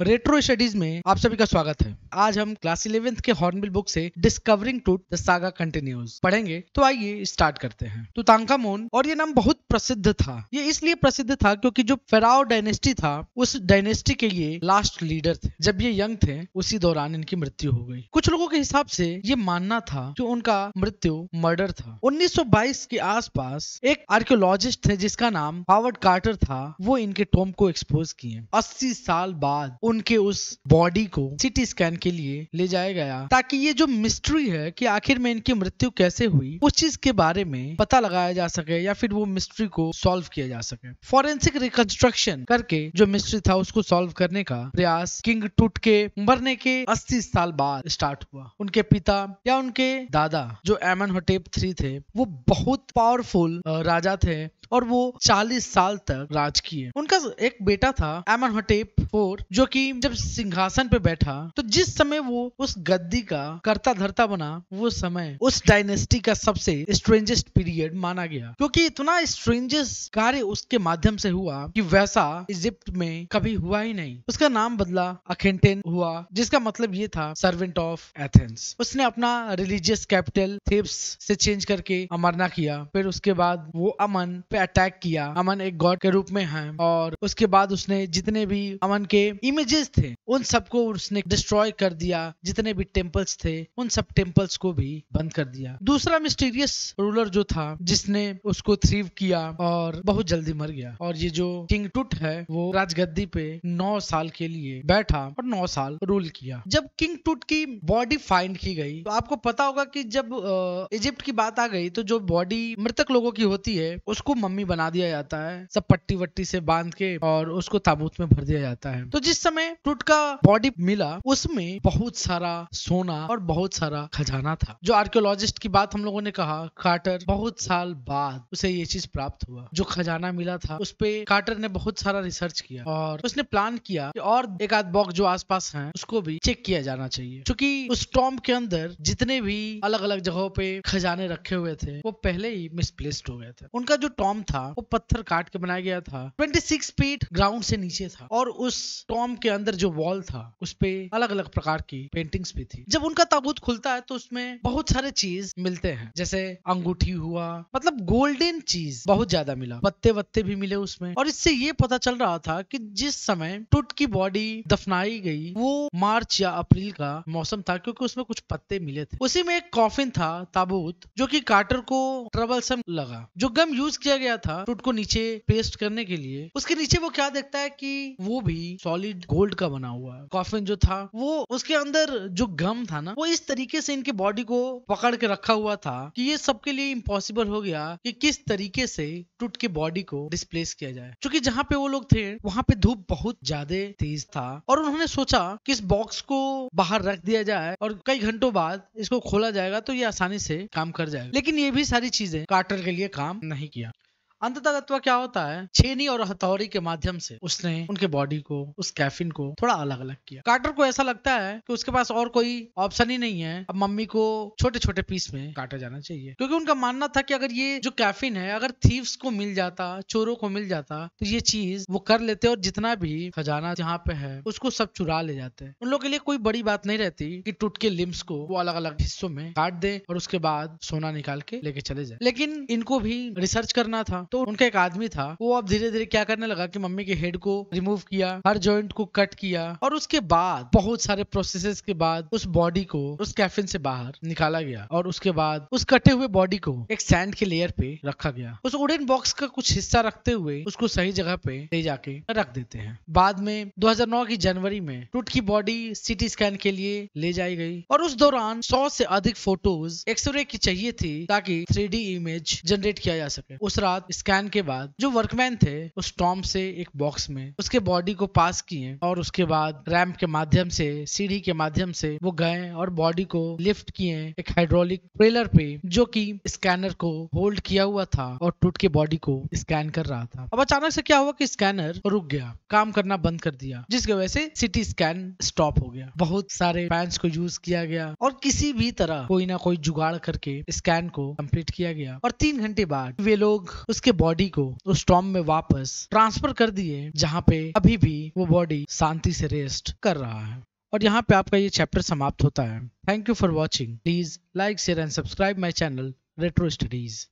retro studies में आप सभी का स्वागत है आज हम क्लास इलेवेंथ के हॉर्नबिल बुक से discovering Tut the saga continues पढ़ेंगे तो आइए स्टार्ट करते हैं तांका मोन और ये नाम बहुत प्रसिद्ध था ये इसलिए प्रसिद्ध था क्योंकि जो फेराव डायनेस्टी था उस डायनेस्टी के लिए लास्ट लीडर थे जब ये यंग थे उसी दौरान इनकी मृत्यु हो गई कुछ लोगों के हिसाब से ये मानना था कि उनका मृत्यु मर्डर था उन्नीस के आसपास एक आर्कियोलॉजिस्ट थे जिसका नाम हावर्ड कार्टर था वो इनके टोम को एक्सपोज किए अस्सी साल बाद उनके उस बॉडी को सिटी स्कैन के लिए ले जाया गया ताकि ये जो मिस्ट्री है कि आखिर में इनकी मृत्यु कैसे हुई उस चीज के बारे में पता लगाया जा सके या फिर वो मिस्ट्री को सॉल्व किया जा सके फॉरेंसिक रिकंस्ट्रक्शन करके जो मिस्ट्री था उसको सॉल्व करने का प्रयास किंग टूट के मरने के अस्सी साल बाद स्टार्ट हुआ उनके पिता या उनके दादा जो एमन होटेप थ्री थे वो बहुत पावरफुल राजा थे और वो 40 साल तक राज किए उनका एक बेटा था एमन होटेप फोर जो कि हकीम जब सिंहासन पे बैठा तो जिस समय वो उस गद्दी का करता धरता बना वो समय उस डायनेस्टी का सबसे स्ट्रेंजेस्ट पीरियड माना गया क्योंकि इतना स्ट्रेंजेस्ट कार्य उसके माध्यम से हुआ कि वैसा इजिप्ट में कभी हुआ ही नहीं उसका नाम बदला अखेंटेन हुआ जिसका मतलब ये था सर्वेंट ऑफ एथेंस उसने अपना रिलीजियस कैपिटल थेप्स से चेंज करके अमरना किया फिर उसके बाद वो अमन पे अटैक किया अमन एक गॉड के रूप में है और उसके बाद उसने जितने भी अमन के इमेज विलेजेस थे उन सबको उसने डिस्ट्रॉय कर दिया जितने भी टेम्पल्स थे उन सब टेम्पल्स को भी बंद कर दिया दूसरा मिस्टीरियस रूलर जो था जिसने उसको थ्रीव किया और बहुत जल्दी मर गया और ये जो किंग टूट है वो राजगद्दी पे नौ साल के लिए बैठा और नौ साल रूल किया जब किंग टूट की बॉडी फाइंड की गई तो आपको पता होगा कि जब इजिप्ट की बात आ गई तो जो बॉडी मृतक लोगों की होती है उसको मम्मी बना दिया जाता है सब पट्टी वट्टी से बांध के और उसको ताबूत में भर दिया जाता है तो जिस समय में टुटका बॉडी मिला उसमें बहुत सारा सोना और बहुत सारा खजाना था जो आर्कियोलॉजिस्ट की बात हम लोगों ने कहा कार्टर बहुत साल बाद उसे ये चीज प्राप्त हुआ जो खजाना मिला था उस पे कार्टर ने बहुत सारा रिसर्च किया और उसने प्लान किया कि और एक आध बॉक्स जो आसपास हैं उसको भी चेक किया जाना चाहिए क्योंकि उस टॉम के अंदर जितने भी अलग अलग जगहों पे खजाने रखे हुए थे वो पहले ही मिसप्लेस्ड हो गए थे उनका जो टॉम था वो पत्थर काट के बनाया गया था सिक्स फीट ग्राउंड से नीचे था और उस टॉम के अंदर जो वॉल था उस पे अलग अलग प्रकार की पेंटिंग्स भी थी जब उनका ताबूत खुलता है तो उसमें बहुत सारे चीज मिलते हैं जैसे अंगूठी हुआ मतलब गोल्डन चीज बहुत ज्यादा मिला पत्ते वत्ते भी मिले उसमें और इससे ये पता चल रहा था कि जिस समय टूट की बॉडी दफनाई गई वो मार्च या अप्रैल का मौसम था क्योंकि उसमें कुछ पत्ते मिले थे उसी में एक कॉफिन था ताबूत जो कि कार्टर को ट्रबल लगा जो गम यूज किया गया था टूट को नीचे पेस्ट करने के लिए उसके नीचे वो क्या देखता है कि वो भी सॉलिड गोल्ड का बना हुआ है कॉफिन जो था वो उसके अंदर जो गम था ना वो इस तरीके से इनके बॉडी को पकड़ के रखा हुआ था कि ये सबके लिए इम्पॉसिबल हो गया कि किस तरीके से टूट के बॉडी को डिस्प्लेस किया जाए क्योंकि जहाँ पे वो लोग थे वहाँ पे धूप बहुत ज्यादा तेज था और उन्होंने सोचा कि इस बॉक्स को बाहर रख दिया जाए और कई घंटों बाद इसको खोला जाएगा तो ये आसानी से काम कर जाएगा लेकिन ये भी सारी चीजें कार्टर के लिए काम नहीं किया तत्व क्या होता है छेनी और हथौड़ी के माध्यम से उसने उनके बॉडी को उस कैफिन को थोड़ा अलग अलग किया कार्टर को ऐसा लगता है कि उसके पास और कोई ऑप्शन ही नहीं है अब मम्मी को छोटे छोटे पीस में काटा जाना चाहिए क्योंकि उनका मानना था कि अगर ये जो कैफिन है अगर थीव्स को मिल जाता चोरों को मिल जाता तो ये चीज वो कर लेते और जितना भी खजाना जहाँ पे है उसको सब चुरा ले जाते उन लोग के लिए कोई बड़ी बात नहीं रहती कि टूट के लिम्स को वो अलग अलग हिस्सों में काट दे और उसके बाद सोना निकाल के लेके चले जाए लेकिन इनको भी रिसर्च करना था तो उनका एक आदमी था वो अब धीरे धीरे क्या करने लगा कि मम्मी के हेड को रिमूव किया हर जॉइंट को कट किया और उसके बाद बहुत सारे प्रोसेस के बाद उस बॉडी को उस कैफिन से बाहर निकाला गया और उसके बाद उस कटे हुए बॉडी को एक सैंड के लेयर पे रखा गया उस वुडन बॉक्स का कुछ हिस्सा रखते हुए उसको सही जगह पे ले जाके रख देते हैं बाद में 2009 की जनवरी में टूट की बॉडी सिटी स्कैन के लिए ले जाई गई और उस दौरान 100 से अधिक फोटोज एक्सरे की चाहिए थी ताकि थ्री इमेज जनरेट किया जा सके उस रात स्कैन के बाद जो वर्कमैन थे उस टॉम से एक बॉक्स में उसके बॉडी को पास किए और उसके बाद रैम्प के माध्यम से सीढ़ी के माध्यम से वो गए और बॉडी को लिफ्ट किए एक हाइड्रोलिक ट्रेलर पे जो कि स्कैनर को होल्ड किया हुआ था और टूट के बॉडी को स्कैन कर रहा था अब अचानक से क्या हुआ कि स्कैनर रुक गया काम करना बंद कर दिया जिसकी वजह से सिटी स्कैन स्टॉप हो गया बहुत सारे फैंस को यूज किया गया और किसी भी तरह कोई ना कोई जुगाड़ करके स्कैन को कंप्लीट किया गया और तीन घंटे बाद वे लोग उसके उसके बॉडी को उस टॉम में वापस ट्रांसफर कर दिए जहाँ पे अभी भी वो बॉडी शांति से रेस्ट कर रहा है और यहाँ पे आपका ये चैप्टर समाप्त होता है thank you for watching please like share and subscribe my channel retro studies